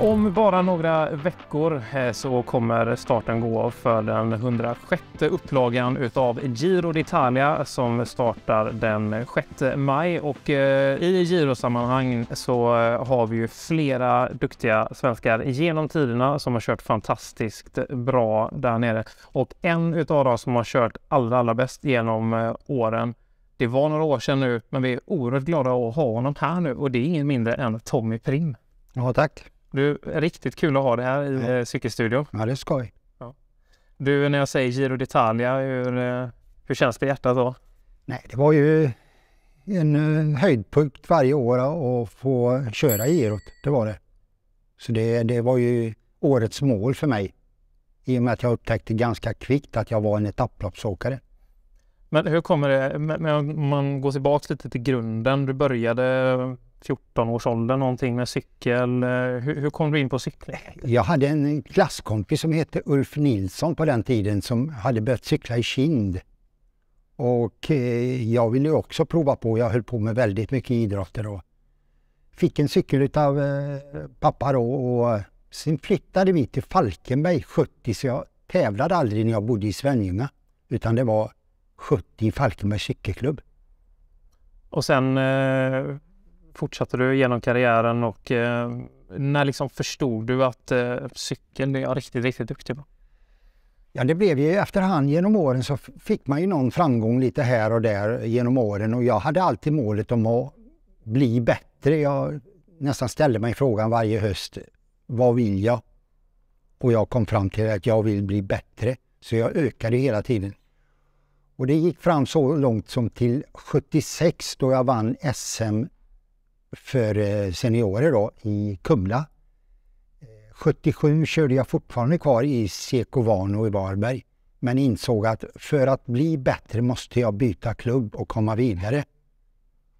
Om bara några veckor eh, så kommer starten gå för den 106 upplagan utav Giro d'Italia som startar den 6 maj och eh, i Giro-sammanhang så eh, har vi ju flera duktiga svenskar genom tiderna som har kört fantastiskt bra där nere och en utav dem som har kört allra, allra bäst genom åren det var några år sedan nu, men vi är oerhört glada att ha honom här nu och det är ingen mindre än Tommy Prim. Ja, tack. Du, riktigt kul att ha det här i ja. Eh, cykelstudion. Ja, det är skoj. Ja. Du, när jag säger Giro d'Italia, hur, eh, hur känns det i hjärtat då? Nej, det var ju en eh, höjdpunkt varje år att få köra Girot. Det var det. Så det, det var ju årets mål för mig. I och med att jag upptäckte ganska kvickt att jag var en etapploppsåkare. Men hur kommer det, om man går tillbaka lite till grunden. Du började 14 års ålder någonting med cykel. Eh, hur, hur, kom du in på cykling? Jag hade en klasskompis som hette Ulf Nilsson på den tiden som hade börjat cykla i Kind. Och eh, jag ville också prova på. Jag höll på med väldigt mycket idrotter och Fick en cykel av eh, pappa då och sen flyttade vi till Falkenberg 70 så jag tävlade aldrig när jag bodde i Svenljunga. Utan det var 70 i Falkenbergs cykelklubb. Och sen eh fortsatte du genom karriären och eh, när liksom förstod du att eh, cykeln är riktigt, riktigt duktig på? Ja, det blev ju efterhand genom åren så fick man ju någon framgång lite här och där genom åren och jag hade alltid målet om att bli bättre. Jag nästan ställde mig frågan varje höst, vad vill jag? Och jag kom fram till att jag vill bli bättre, så jag ökade hela tiden. Och det gick fram så långt som till 76 då jag vann SM för eh, seniorer då, i Kumla. 77 eh, körde jag fortfarande kvar i Secovano i Varberg men insåg att för att bli bättre måste jag byta klubb och komma vidare.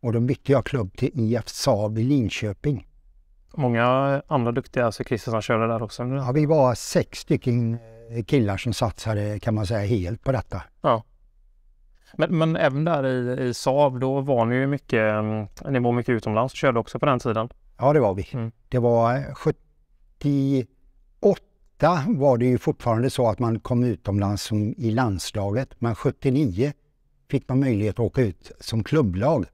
Och då bytte jag klubb till IF Saab i Linköping. Många andra duktiga cyklister som körde där också? Ja, vi var sex stycken eh, killar som satsade kan man säga helt på detta. Ja. Men, men även där i, i Saab, då var ni ju mycket, mm, ni var mycket utomlands och körde också på den tiden? Ja, det var vi. Mm. Det var 78 eh, var det ju fortfarande så att man kom utomlands som i landslaget, men 79 fick man möjlighet att åka ut som klubblag.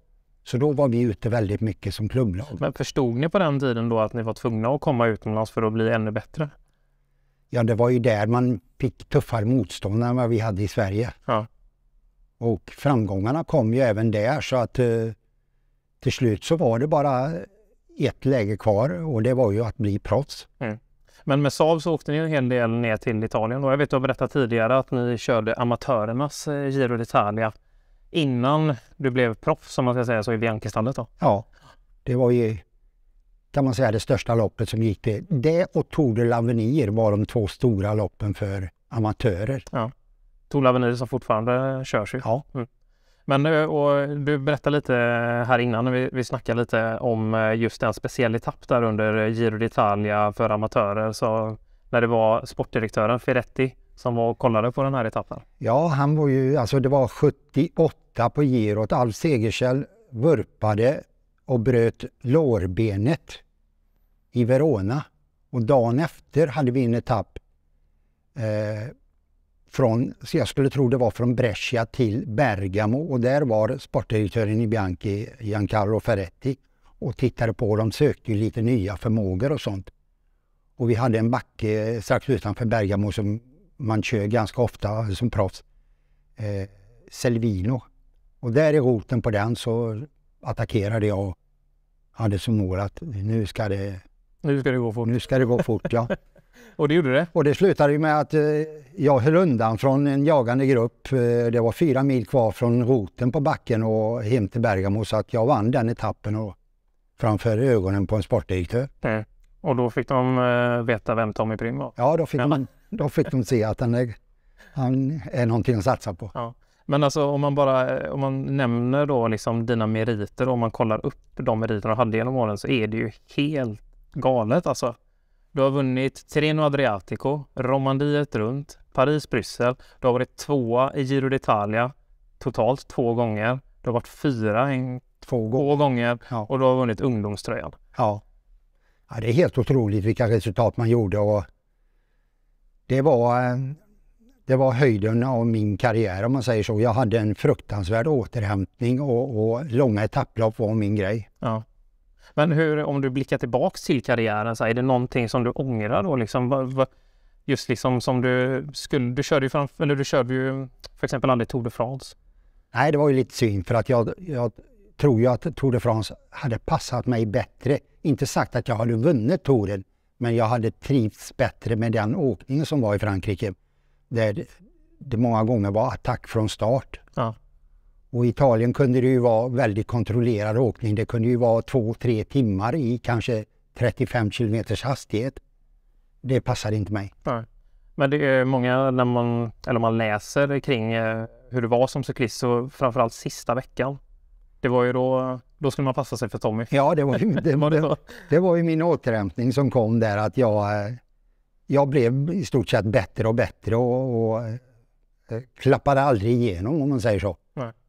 Så då var vi ute väldigt mycket som klubblag. Men förstod ni på den tiden då att ni var tvungna att komma utomlands för att bli ännu bättre? Ja, det var ju där man fick tuffare motstånd än vad vi hade i Sverige. Ja. Och framgångarna kom ju även där så att eh, till slut så var det bara ett läge kvar och det var ju att bli proffs. Mm. Men med Saab så åkte ni en hel del ner till Italien och jag vet att du har berättat tidigare att ni körde amatörernas eh, Giro d'Italia innan du blev proffs som man ska säga så i Bianchi-stallet då? Ja, det var ju kan man säga det största loppet som gick. Det, det och Tour de Lavenir var de två stora loppen för amatörer. Ja. Tola Avenir som fortfarande körs ju. Ja. Mm. Men eh, och du berättade lite här innan, vi, vi snackade lite om eh, just en speciell etapp där under Giro d'Italia för amatörer. Så när det var sportdirektören Ferretti som var och kollade på den här etappen. Ja, han var ju, alltså det var 78 på girot. Alf Segerkäll vurpade och bröt lårbenet i Verona. Och dagen efter hade vi en etapp eh, från, så jag skulle tro det var från Brescia till Bergamo och där var sportdirektören i Bianchi, Giancarlo Ferretti, och tittade på. De sökte lite nya förmågor och sånt. Och vi hade en backe strax utanför Bergamo som man kör ganska ofta som proffs. Eh, Selvino. Och där i roten på den så attackerade jag och hade som mål att nu ska det... Nu ska det gå fort. Nu ska det gå fort, ja. Och det gjorde det? Och det slutade ju med att eh, jag höll undan från en jagande grupp. Eh, det var fyra mil kvar från roten på backen och hem till Bergamo så att jag vann den etappen och framför ögonen på en sportdirektör. Mm. Och då fick de eh, veta vem Tommy Prim var? Ja, då fick, ja. De, då fick de se att han är, han är någonting att satsa på. Ja. Men alltså om man bara eh, om man nämner då liksom dina meriter och om man kollar upp de meriterna du hade genom åren så är det ju helt galet alltså. Du har vunnit Tirreno Adriatico, Romandiet runt, Paris-Bryssel. Du har varit tvåa i Giro d'Italia totalt två gånger. Du har varit fyra en, två, två gånger ja. och du har vunnit ungdomströjan. Ja. ja. det är helt otroligt vilka resultat man gjorde och det var, eh, det var höjden av min karriär om man säger så. Jag hade en fruktansvärd återhämtning och, och långa etapplopp var min grej. Ja. Men hur, om du blickar tillbaks till karriären, så är det någonting som du ångrar då? Liksom, just liksom som du skulle, du körde ju, fram, eller du körde ju för exempel aldrig Tour de France. Nej, det var ju lite synd för att jag, jag tror ju att Tour de France hade passat mig bättre. Inte sagt att jag hade vunnit touren, men jag hade trivts bättre med den åkningen som var i Frankrike. Där det många gånger var attack från start. Ja. Och i Italien kunde det ju vara väldigt kontrollerad åkning. Det kunde ju vara två, tre timmar i kanske 35 kilometers hastighet. Det passade inte mig. Nej. Men det är många, när man, eller man läser kring eh, hur det var som cyklist, så framförallt sista veckan. Det var ju då, då skulle man passa sig för Tommy. Ja, det var ju, det, var, det, det var ju min återhämtning som kom där att jag, eh, jag blev i stort sett bättre och bättre och, och eh, klappade aldrig igenom om man säger så.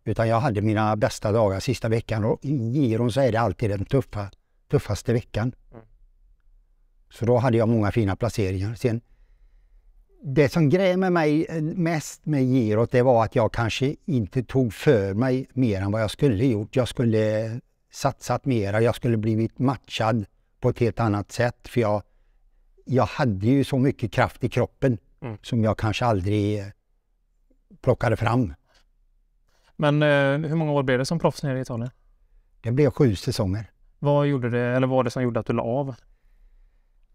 Utan jag hade mina bästa dagar sista veckan och i giron så är det alltid den tuffa, tuffaste veckan. Mm. Så då hade jag många fina placeringar. Sen, det som grämer mig eh, mest med girot det var att jag kanske inte tog för mig mer än vad jag skulle gjort. Jag skulle satsat mera, jag skulle blivit matchad på ett helt annat sätt. För jag, jag hade ju så mycket kraft i kroppen mm. som jag kanske aldrig plockade fram. Men eh, hur många år blev det som proffs nere i Italien? Det blev sju säsonger. Vad gjorde det, eller vad var det som gjorde att du la av?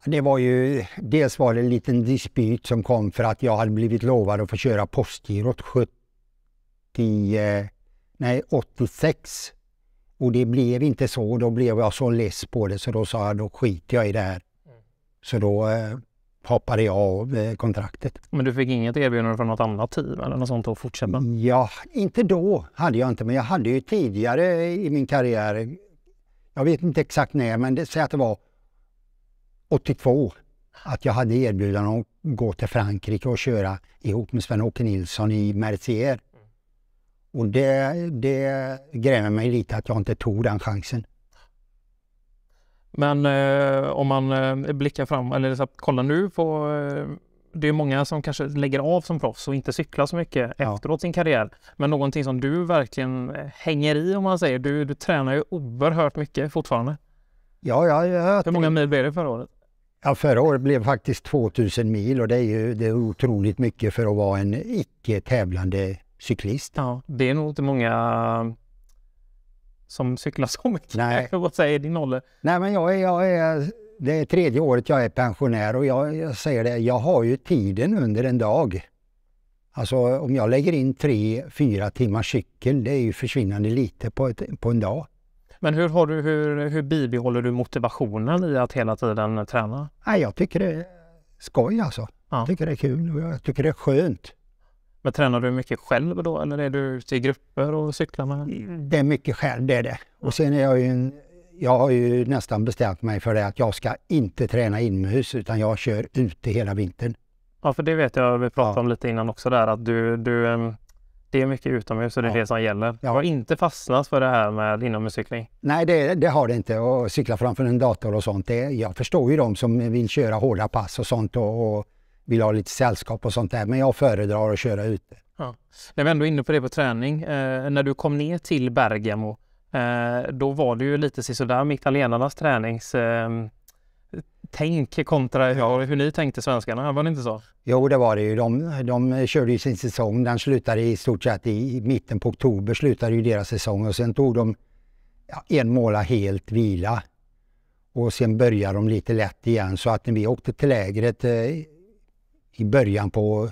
Det var ju, dels var det en liten dispyt som kom för att jag hade blivit lovad att få köra Postgirot 70, nej 86. Och det blev inte så. Då blev jag så less på det så då sa jag då skiter jag i det här. Mm. Så då eh, hoppade jag av eh, kontraktet. Men du fick inget erbjudande från något annat team eller något sånt att fortsätta? Ja, inte då hade jag inte, men jag hade ju tidigare i min karriär, jag vet inte exakt när, men säg att det var 82, att jag hade erbjudande att gå till Frankrike och köra ihop med Sven-Åke Nilsson i Mercier. Och det, det grämer mig lite att jag inte tog den chansen. Men eh, om man eh, blickar fram, eller så här, kollar nu på... Eh, det är många som kanske lägger av som proffs och inte cyklar så mycket ja. efteråt sin karriär. Men någonting som du verkligen eh, hänger i om man säger. Du, du tränar ju oerhört mycket fortfarande. Ja, ja, jag... Hur många mil blev det förra året? Ja, förra året blev faktiskt 2000 mil och det är ju det är otroligt mycket för att vara en icke tävlande cyklist. Ja, det är nog inte många som cyklar så mycket. Nej. Vad säger din ålder? Nej, men jag är, jag är, det är tredje året jag är pensionär och jag, jag säger det, jag har ju tiden under en dag. Alltså om jag lägger in tre, fyra timmar cykel, det är ju försvinnande lite på, ett, på en dag. Men hur, har du, hur, hur bibehåller du motivationen i att hela tiden träna? Nej, jag tycker det är skoj alltså. Ja. Jag tycker det är kul och jag tycker det är skönt. Men tränar du mycket själv då eller är du ute i grupper och cyklar med? Det är mycket själv, det är det. Och sen är jag ju en, jag har ju nästan bestämt mig för det att jag ska inte träna inomhus utan jag kör ute hela vintern. Ja, för det vet jag vi pratade ja. om lite innan också där att du, du ehm, det är mycket utomhus och det är ja. det som gäller. Jag har inte fastnat för det här med inomhuscykling. Nej, det, det, har det inte. Och cykla framför en dator och sånt. Det, jag förstår ju de som vill köra hårda pass och sånt och, och vill ha lite sällskap och sånt där. Men jag föredrar att köra ute. Ja. Jag var ändå inne på det på träning. Eh, när du kom ner till Bergamo, eh, då var det ju lite sådär med italienarnas tränings... Eh, tänk kontra ja, hur ni tänkte svenskarna, var det inte så? Jo, det var det ju. De, de körde ju sin säsong. Den slutade i stort sett i, mitten på oktober slutade ju deras säsong och sen tog de ja, en månad helt vila. Och sen började de lite lätt igen så att när vi åkte till lägret eh, i början på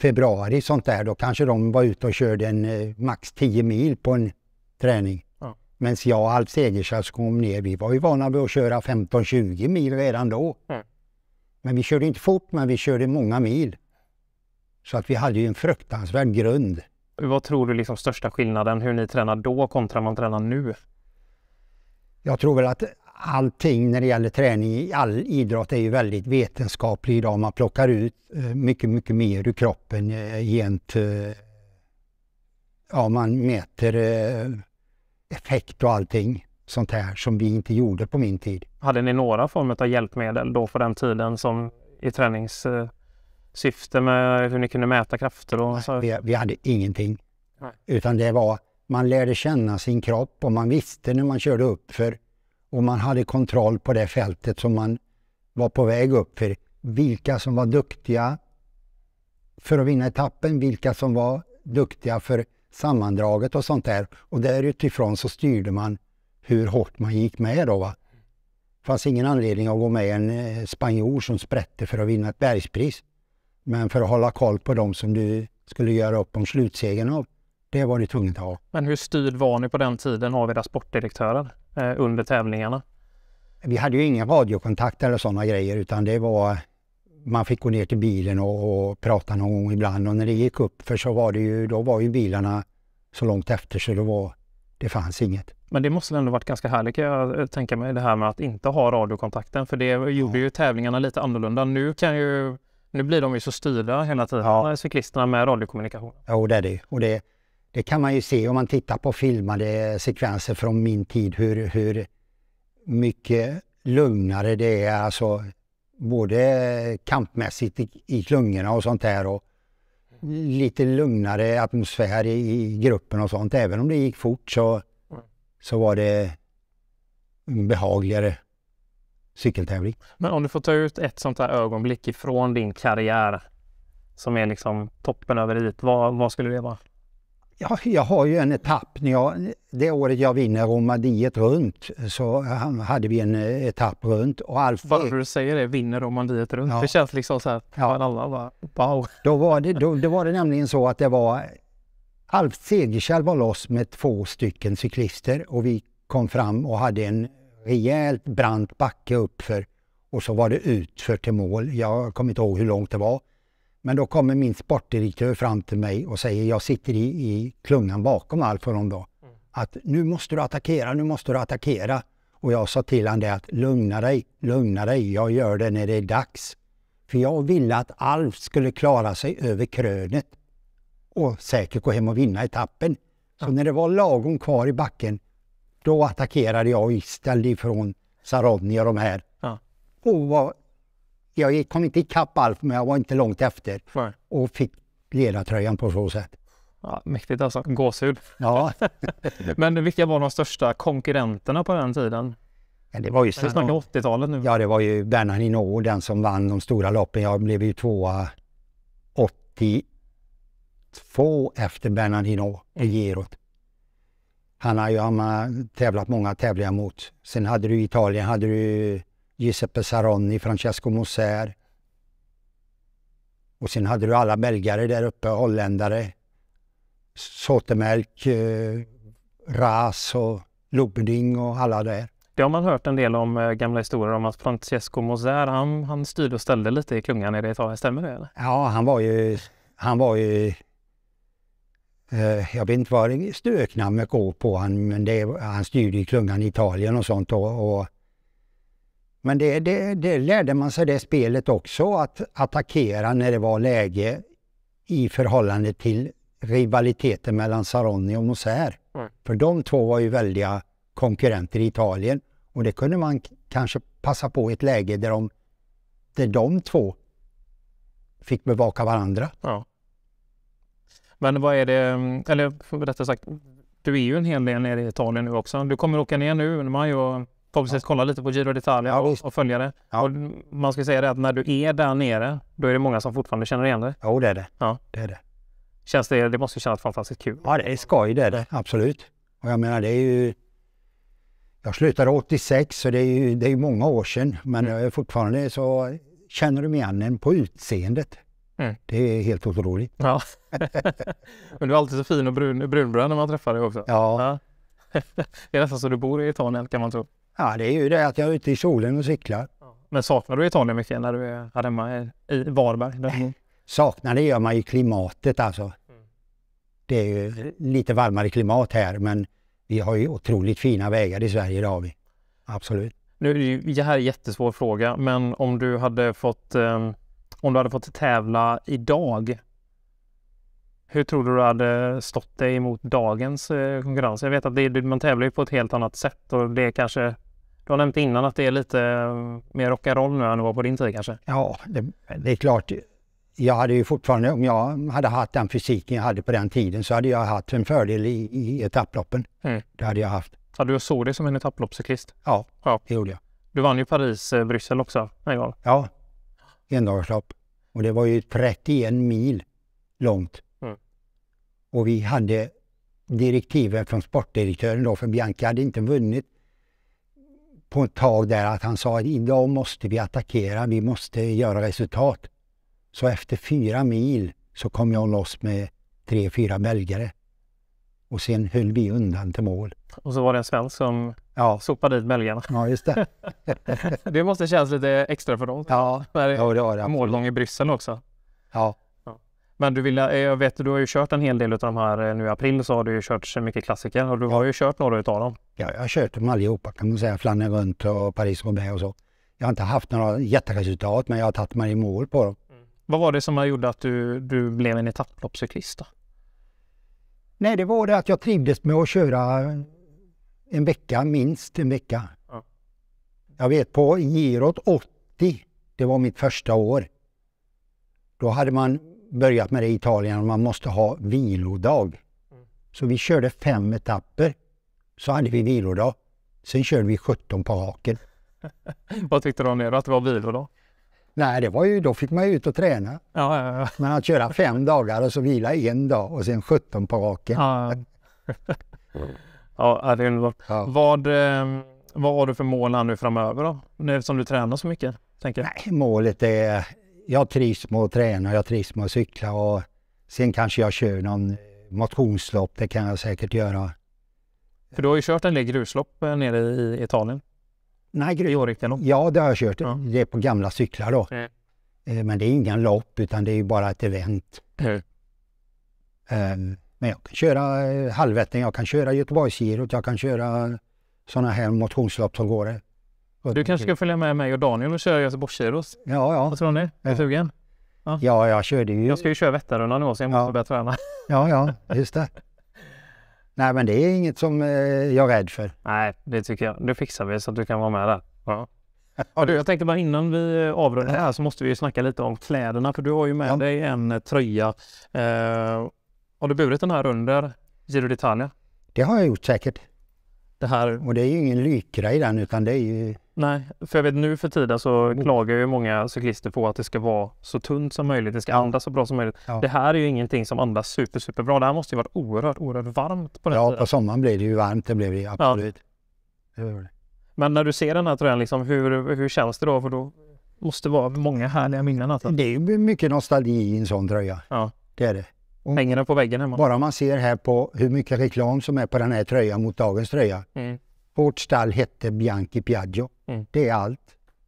februari sånt där. Då kanske de var ute och körde en eh, max 10 mil på en träning. Ja. Medan jag och Alf Segerstad kom ner, vi var ju vana vid att köra 15-20 mil redan då. Mm. Men vi körde inte fort, men vi körde många mil. Så att vi hade ju en fruktansvärd grund. Vad tror du liksom största skillnaden hur ni tränar då kontra vad man tränar nu? Jag tror väl att allting när det gäller träning i all idrott är ju väldigt vetenskaplig idag. Man plockar ut eh, mycket, mycket mer ur kroppen eh, gent... Eh, ja, man mäter effekt och allting sånt här som vi inte gjorde på min tid. Hade ni några former av hjälpmedel då på den tiden som i träningssyfte med hur ni kunde mäta krafter? Och så? Vi, vi hade ingenting. Nej. Utan det var, man lärde känna sin kropp och man visste när man körde upp för och man hade kontroll på det fältet som man var på väg upp för. Vilka som var duktiga för att vinna etappen, vilka som var duktiga för sammandraget och sånt där. Och därutifrån så styrde man hur hårt man gick med då. Va? fanns ingen anledning att gå med en eh, spanjor som sprätte för att vinna ett bergspris. Men för att hålla koll på dem som du skulle göra upp om slutsegern av, det var du tvungen att ha. Men hur styrd var ni på den tiden av era sportdirektörer? eh, under tävlingarna. Vi hade ju ingen radiokontakt eller sådana grejer utan det var man fick gå ner till bilen och, och prata någon gång ibland och när det gick upp för så var det ju, då var ju bilarna så långt efter så det var, det fanns inget. Men det måste ändå varit ganska härligt kan jag eh, tänka mig, det här med att inte ha radiokontakten. För det gjorde ja. ju tävlingarna lite annorlunda. Nu kan ju, nu blir de ju så styrda hela tiden, ja. Eh, cyklisterna med radiokommunikation. Ja, det är det. Och det det kan man ju se om man tittar på filmade sekvenser från min tid hur, hur mycket lugnare det är. Alltså, både kampmässigt i, i klungorna och sånt där. Och lite lugnare atmosfär i, i gruppen och sånt. Även om det gick fort så, mm. så var det en behagligare cykeltävling. Men om du får ta ut ett sånt här ögonblick ifrån din karriär som är liksom toppen över dit. Vad, vad skulle det vara? Ja, jag har ju en etapp. När jag, det året jag vinner Romandiet runt så hade vi en eh, etapp runt. Och Alf Varför du säger det, vinner Romandiet runt, ja. det känns liksom så här, ja. alla bara, wow. Då var, det, då, då var det nämligen så att det var Alf Segerkärr var loss med två stycken cyklister och vi kom fram och hade en rejält brant backe uppför och så var det utför till mål. Jag kommer inte ihåg hur långt det var. Men då kommer min sportdirektör fram till mig och säger, jag sitter i, i klungan bakom Alfa Romeo, mm. att nu måste du attackera, nu måste du attackera. Och jag sa till honom det att lugna dig, lugna dig, jag gör det när det är dags. För jag ville att Alf skulle klara sig över krönet och säkert gå hem och vinna etappen. Så ja. när det var lagom kvar i backen, då attackerade jag och ställde ifrån Sarodni och de här. Ja. Och var jag kom inte ikapp Alf, men jag var inte långt efter. Nej. Och fick ledartröjan på så sätt. Ja, mäktigt alltså. Gåshud. Ja. men vilka var de största konkurrenterna på den tiden? Ja, det var ju... Vi snackar 80-talet nu. Ja, det var ju Bernhard Hinault, den som vann de stora loppen. Jag blev ju tvåa 82 efter Bernhard Hinault i mm. Girot. Han har ju tävlat många tävlingar mot. Sen hade du Italien, hade du Giuseppe Saronni, Francesco Moser. Och sen hade du alla belgare där uppe, holländare. Sotemelk, eh, Ras och Lubding och alla där. Det har man hört en del om, eh, gamla historier om att Francesco Moser, han, han styrde och ställde lite i klungan i det taget. Stämmer det? Eller? Ja, han var ju... Han var ju eh, jag vet inte vad stöknamnet går på, han, men det, han styrde i klungan i Italien och sånt. och, och men det, det, det lärde man sig det spelet också, att attackera när det var läge i förhållande till rivaliteten mellan Saroni och Moser. Mm. För de två var ju väldiga konkurrenter i Italien och det kunde man kanske passa på i ett läge där de, där de två fick bevaka varandra. Ja. Men vad är det, eller rättare sagt, du är ju en hel del nere i Italien nu också. Du kommer åka ner nu i maj och förhoppningsvis kolla lite på Giro d'Italia ja, och, och följa det. Ja. Och man ska säga det att när du är där nere, då är det många som fortfarande känner igen dig. Jo, det är det. Ja. det, är det. Känns det, det måste kännas fantastiskt kul. Ja, det är skoj, det är det. Absolut. Och jag menar, det är ju... Jag slutade 86, så det är ju det är många år sedan. Men mm. fortfarande så känner de igen en på utseendet. Mm. Det är helt otroligt. Ja. Men du är alltid så fin och brun, brunbrun när man träffar dig också. Ja. ja. det är nästan så du bor i Italien kan man tro. Ja, det är ju det att jag är ute i solen och cyklar. Men saknar du Italien mycket när du är hemma i Varberg? Saknar det gör man ju klimatet alltså. Mm. Det är ju lite varmare klimat här men vi har ju otroligt fina vägar i Sverige, det har vi. Absolut. Nu är det här är en jättesvår fråga, men om du hade fått, um, om du hade fått tävla idag, hur tror du du hade stått dig mot dagens uh, konkurrens? Jag vet att det, man tävlar ju på ett helt annat sätt och det är kanske du har nämnt innan att det är lite eh, mer rock'n'roll nu än det var på din tid kanske? Ja, det, det, är klart. Jag hade ju fortfarande, om jag hade haft den fysiken jag hade på den tiden så hade jag haft en fördel i, i etapploppen. Mm. Det hade jag haft. Ja, du såg dig som en etapploppscyklist? Ja, ja, det gjorde jag. Du vann ju Paris, eh, Bryssel också en gång. Ja, endagslopp. Och det var ju 31 mil långt. Mm. Och vi hade direktivet från sportdirektören då, för Bianca hade inte vunnit på ett tag där att han sa att idag måste vi attackera, vi måste göra resultat. Så efter fyra mil så kom jag loss med tre, fyra belgare. Och sen höll vi undan till mål. Och så var det en svensk som ja. sopade dit belgarna. Ja, just det. det måste kännas lite extra för dem. Ja, ja det var det. Målgång i Bryssel också. Ja. Men du vill, eh, jag vet, du har ju kört en hel del av de här eh, nu i april så har du ju kört så mycket klassiker och du ja. har ju kört några utav dem. Ja, jag har kört dem allihopa kan man säga. Flandern runt och Paris Roubaix och så. Jag har inte haft några jätteresultat men jag har tagit mig i mål på dem. Mm. Vad var det som gjorde att du, du blev en etapploppscyklist? Då? Nej, det var det att jag trivdes med att köra en vecka, minst en vecka. Ja. Jag vet på Girot 80, det var mitt första år. Då hade man börjat med det i Italien, att man måste ha vilodag. Mm. Så vi körde fem etapper, så hade vi vilodag. Sen körde vi 17 på raken. Vad tyckte de nu Att det var vilodag? Nej, det var ju, då fick man ju ut och träna. Ja, ja, ja. Men att köra fem dagar och så vila en dag och sen 17 på raken. Ja, ja det är underbart. Ja. Vad, ehm, vad har du för mål nu framöver då? Nu som du tränar så mycket? Tänker jag. Nej, målet är jag trivs med att träna, jag trivs med att cykla och sen kanske jag kör någon eh, motionslopp, det kan jag säkert göra. För du har ju kört en del gruslopp eh, nere i Italien? Nej, grus... Ja, det har jag kört. Ja. Det är på gamla cyklar då. Mm. Eh, men det är inga lopp utan det är bara ett event. Mm. Ehm, men jag kan köra Halvätten, jag kan köra Göteborgsgirot, jag kan köra sådana här motionslopp som går. Du kanske ska följa med mig och Daniel och köra Göteborgs Göteborgsgiros? Ja, ja. Vad tror ni? Är du sugen? Ja. ja, jag körde ju. Jag ska ju köra Vätternrundan nu så jag måste ja. börja träna. ja, ja, just det. Nej, men det är inget som eh, jag är rädd för. Nej, det tycker jag. Det fixar vi så att du kan vara med där. Ja. Ja, du, jag tänkte bara innan vi eh, avrundar här så måste vi ju snacka lite om kläderna för du har ju med ja. dig en eh, tröja. Eh, har du burit den här under Giro d'Italia? Det har jag gjort säkert det här... Och det är ju ingen lykra i den utan det är ju... Nej, för jag vet nu för tiden så oh. klagar ju många cyklister på att det ska vara så tunt som möjligt, det ska andas så bra som möjligt. Ja. Det här är ju ingenting som andas super, super bra. Det här måste ju varit oerhört, oerhört varmt på den ja, tiden. på sommaren blev det ju varmt, det blev det absolut. Ja. Det det. Men när du ser den här tröjan, liksom, hur, hur känns det då? För då måste vara många härliga minnen. Alltså. Det är ju mycket nostalgi i en sån tröja. Ja. Det är det. Om, Hänger den på väggen hemma? Bara man ser här på hur mycket reklam som är på den här tröjan mot dagens tröja. Mm. Vårt stall hette Bianchi Piaggio. Mm. Det är allt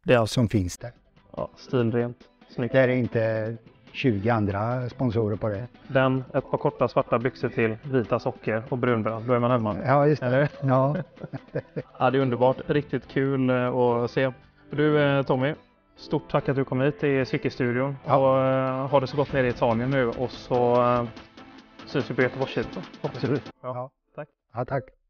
det är allt. som finns där. Ja, stilrent. Snyggt. Det är inte 20 andra sponsorer på det. Den, ett par korta svarta byxor till, vita socker och brunbröd. Då är man hemma. Ja, just det. Eller? Ja. ja, det är underbart. Riktigt kul eh, att se. Du eh, Tommy, Stort tack att du kom hit till cykelstudion ja. och uh, eh, har det så gott nere i Italien nu och så uh, syns vi på Göteborgshit då. Absolut. Ja. ja. Tack. Ja, tack.